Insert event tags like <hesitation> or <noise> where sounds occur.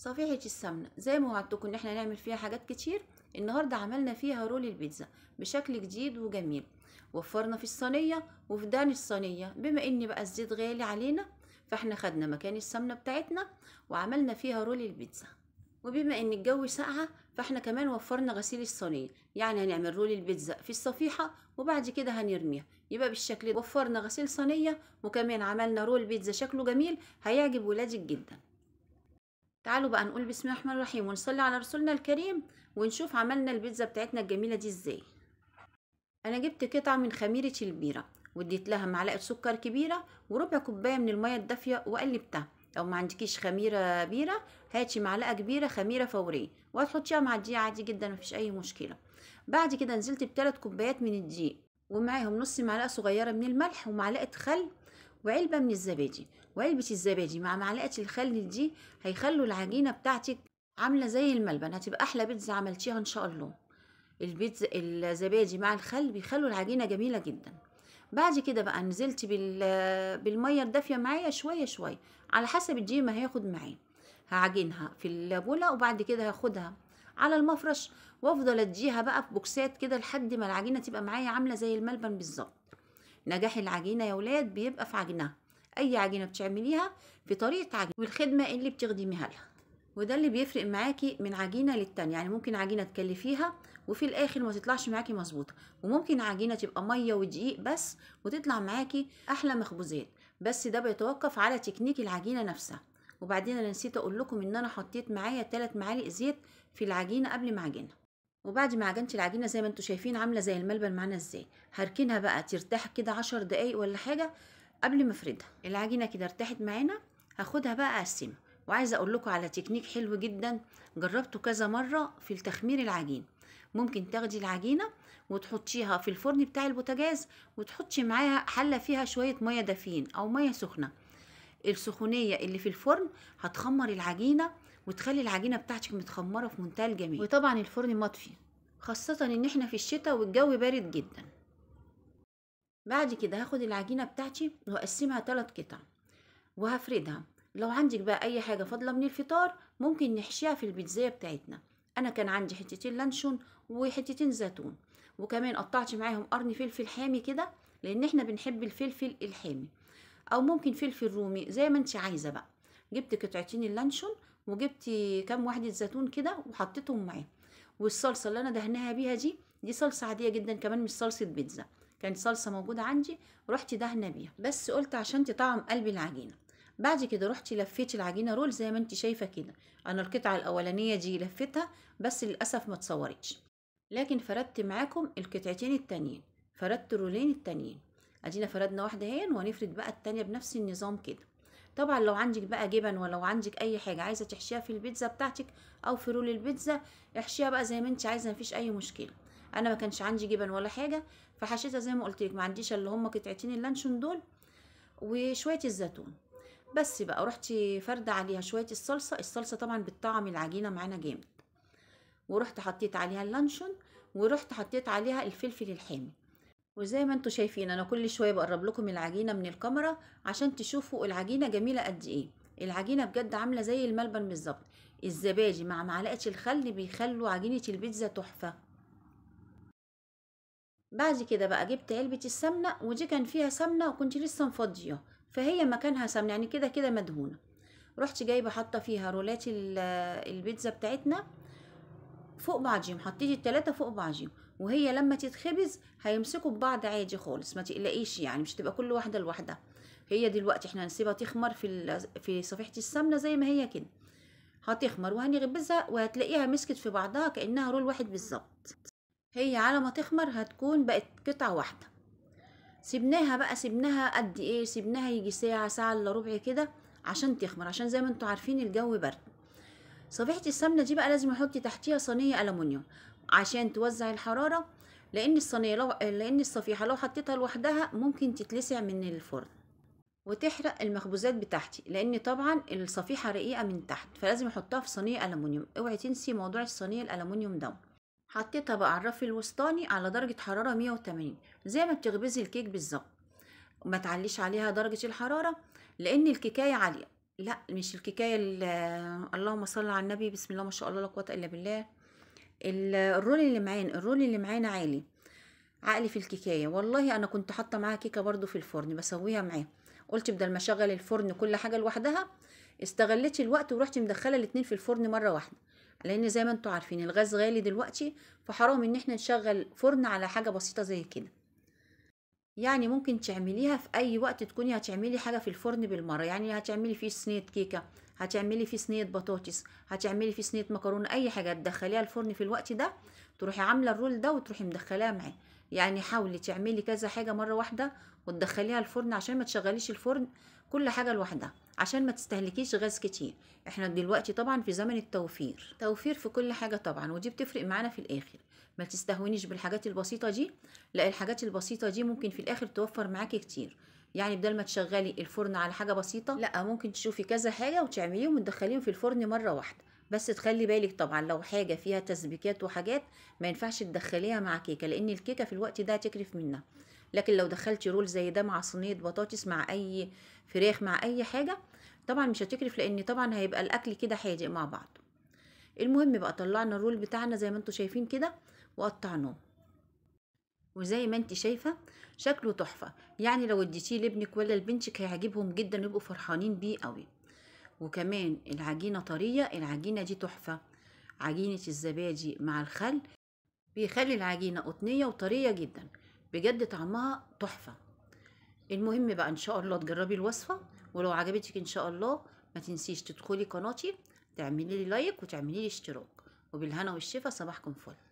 صفيحة السمنة زي ما وعدتكم ان احنا نعمل فيها حاجات كتير النهاردة عملنا فيها رول البيتزا بشكل جديد وجميل وفرنا في الصينية وفدان الصينية بما ان بقى الزيت غالي علينا فاحنا خدنا مكان السمنة بتاعتنا وعملنا فيها رول البيتزا وبما ان الجو ساقعة فاحنا كمان وفرنا غسيل الصينية يعني هنعمل رول البيتزا في الصفيحة وبعد كده هنرميها يبقى بالشكل ده وفرنا غسيل صينية وكمان عملنا رول بيتزا شكله جميل هيعجب ولادك جداً تعالوا بقى نقول بسم الله الرحمن الرحيم ونصلي على رسولنا الكريم ونشوف عملنا البيتزا بتاعتنا الجميله دي ازاي انا جبت قطعه من خميره البيره واديت لها معلقه سكر كبيره وربع كوبايه من الميه الدافيه وقلبتها لو ما عندكيش خميره بيره هاتي معلقه كبيره خميره فوريه وهتحطيها مع الدقيق عادي جدا مفيش اي مشكله بعد كده نزلت بثلاث كوبايات من الدقيق ومعاهم نص معلقه صغيره من الملح ومعلقه خل وعلبة من الزبادي وعلبة الزبادي مع معلقة الخل دي هيخلوا العجينة بتاعتك عاملة زي الملبن هتبقى أحلى بيتزا عملتيها إن شاء الله البيتزا الزبادي مع الخل بيخلوا العجينة جميلة جدا بعد كده بقى نزلت بالمية الدافية معايا شوية شوية على حسب الدقيق ما هياخد معايا هعجنها في البولة وبعد كده هاخدها على المفرش وافضل اديها بقى في بوكسات كده لحد ما العجينه تبقى معايا عامله زي الملبن بالظبط نجاح العجينه يا ولاد بيبقى في عجنها اي عجينه بتعمليها في طريقه عجن والخدمه اللي بتخدميها لها وده اللي بيفرق معاكي من عجينه للتانيه يعني ممكن عجينه تكلفيها وفي الاخر ما تطلعش معاكي مظبوطه وممكن عجينه تبقى ميه ودقيق بس وتطلع معاكي احلى مخبوزات بس ده بيتوقف على تكنيك العجينه نفسها وبعدين انا نسيت اقول لكم ان انا حطيت معايا 3 معالق زيت في العجينه قبل ما اعجنها وبعد ما عجنت العجينه زي ما انتم شايفين عامله زي الملبن معانا ازاي هركنها بقى ترتاح كده عشر دقايق ولا حاجه قبل ما افردها العجينه كده ارتاحت معانا هاخدها بقى اقسمها وعايزه اقول لكم على تكنيك حلو جدا جربته كذا مره في تخمير العجين ممكن تاخدي العجينه وتحطيها في الفرن بتاع البوتاجاز وتحطي معاها حله فيها شويه ميه دافين او ميه سخنه السخونيه اللي في الفرن هتخمر العجينه وتخلي العجينه بتاعتك متخمره في منتهى الجمال وطبعا الفرن مطفي خاصه ان احنا في الشتاء والجو بارد جدا بعد كده هاخد العجينه بتاعتي واقسمها ثلاث قطع وهفردها لو عندك بقى اي حاجه فاضله من الفطار ممكن نحشيها في البيتزايه بتاعتنا انا كان عندي حتتين لانشون وحتتين زيتون وكمان قطعت معاهم قرن فلفل حامي كده لان احنا بنحب الفلفل الحامي او ممكن فلفل رومي زي ما انت عايزه بقى جبت قطعتين اللانشون وجبتي كام واحده زيتون كده وحطيتهم معاه والصلصه اللي انا دهناها بيها دي دي صلصه عاديه جدا كمان مش صلصه بيتزا كانت صلصه موجوده عندي رحت دهنه بيها بس قلت عشان تطعم قلب العجينه بعد كده رحت لفيت العجينه رول زي ما انت شايفه كده انا القطعه الاولانيه دي لفيتها بس للاسف ما اتصورتش لكن فردت معاكم القطعتين التانيين فردت الرولين التانيين ادينا فردنا واحده اهي وهنفرد بقى التانيه بنفس النظام كده طبعا لو عندك بقى جبن ولو عندك اي حاجه عايزه تحشيها في البيتزا بتاعتك او في رول البيتزا احشيها بقى زي ما انت عايزه مفيش اي مشكله انا ما كانش عندي جبن ولا حاجه فحشيتها زي ما قلتلك ما عنديش اللي هم قطعتين اللانشون دول وشويه الزيتون بس بقى رحت فرده عليها شويه الصلصه الصلصه طبعا بتطعم العجينه معانا جامد ورحت حطيت عليها اللانشون ورحت حطيت عليها الفلفل الحامي وزي ما انتوا شايفين انا كل شويه بقرب لكم العجينه من الكاميرا عشان تشوفوا العجينه جميله قد ايه العجينه بجد عامله زي الملبن بالظبط الزبادي مع معلقه الخل بيخلوا عجينه البيتزا تحفه بعد كده بقى جبت علبه السمنه ودي كان فيها سمنه وكنت لسه مفضيه فهي مكانها سمنه يعني كده كده مدهونه رحت جايبه حاطه فيها رولات البيتزا بتاعتنا فوق بعضهم حطيتي الثلاثه فوق بعضهم وهي لما تتخبز هيمسكوا ببعض عادي خالص ما تقلقيش يعني مش تبقى كل واحدة لوحدها هي دلوقتي احنا هنسيبها تخمر في <hesitation> في صفيحة السمنة زي ما هي كده هتخمر وهنغبزها وهتلاقيها مسكت في بعضها كأنها رول واحد بالظبط هي على ما تخمر هتكون بقت قطعة واحدة سيبناها بقى سيبناها قد ايه سيبناها يجي ساعة ساعة الا ربع كده عشان تخمر عشان زي ما انتوا عارفين الجو برد صفيحة السمنة دي بقى لازم احط تحتيها صينية الومنيوم عشان توزع الحرارة لأن الصينية لو لأن الصفيحة لو حطيتها لوحدها ممكن تتلسع من الفرن وتحرق المخبوزات بتاعتي لأن طبعا الصفيحة رقيقة من تحت فلازم احطها في صينية الومنيوم اوعي تنسي موضوع الصينية الالومنيوم ده حطيتها بقى على الرف الوسطاني على درجة حرارة 180 زي ما بتخبزي الكيك بالظبط ما تعليش عليها درجة الحرارة لأن الكيكاية عالية لا مش الكيكايه اللهم صل على النبي بسم الله ما شاء الله لا قوه الا بالله الرول اللي معانا الرول اللي معانا عالي عقلي في الكيكايه والله انا كنت حاطه معاها كيكه برضو في الفرن بسويها معاه قلت بدل ما اشغل الفرن كل حاجه لوحدها استغليت الوقت ورحت مدخله الاتنين في الفرن مره واحده لان زي ما انتوا عارفين الغاز غالي دلوقتي فحرام ان احنا نشغل فرن على حاجه بسيطه زي كده يعني ممكن تعمليها في اي وقت تكوني هتعملي حاجه في الفرن بالمره يعني هتعملي فيه صينيه كيكه هتعملي فيه صينيه بطاطس هتعملي فيه صينيه مكرونه اي حاجه تدخليها الفرن في الوقت ده تروحي عامله الرول ده وتروحي مدخلاها معاه يعني حاولي تعملي كذا حاجه مره واحده وتدخليها الفرن عشان ما تشغليش الفرن كل حاجه لوحدها عشان ما تستهلكيش غاز كتير احنا دلوقتي طبعا في زمن التوفير توفير في كل حاجه طبعا ودي بتفرق معانا في الاخر ما تستهونيش بالحاجات البسيطه دي لا الحاجات البسيطه دي ممكن في الاخر توفر معاكي كتير يعني بدل ما تشغلي الفرن على حاجه بسيطه لا ممكن تشوفي كذا حاجه وتعمليهم وتدخليهم في الفرن مره واحده بس تخلي بالك طبعا لو حاجه فيها تسبيكات وحاجات ما ينفعش تدخليها مع كيكه لان الكيكه في الوقت ده هتكرف منها لكن لو دخلتي رول زي ده مع صينيه بطاطس مع اي فراخ مع اي حاجه طبعا مش هتكرف لان طبعا هيبقى الاكل كده حادق مع بعض المهم بقى طلعنا الرول بتاعنا زي ما انتم شايفين كده وقطعناه وزي ما انت شايفه شكله تحفه يعني لو اديتيه لابنك ولا لبنتك هيعجبهم جدا ويبقوا فرحانين بيه قوي وكمان العجينه طريه العجينه دي تحفه عجينه الزبادي مع الخل بيخلي العجينه قطنيه وطريه جدا بجد طعمها تحفه المهم بقى ان شاء الله تجربي الوصفه ولو عجبتك ان شاء الله ما تنسيش تدخلي قناتي تعملي لي لايك وتعملي لي اشتراك وبالهنا والشفا صباحكم فل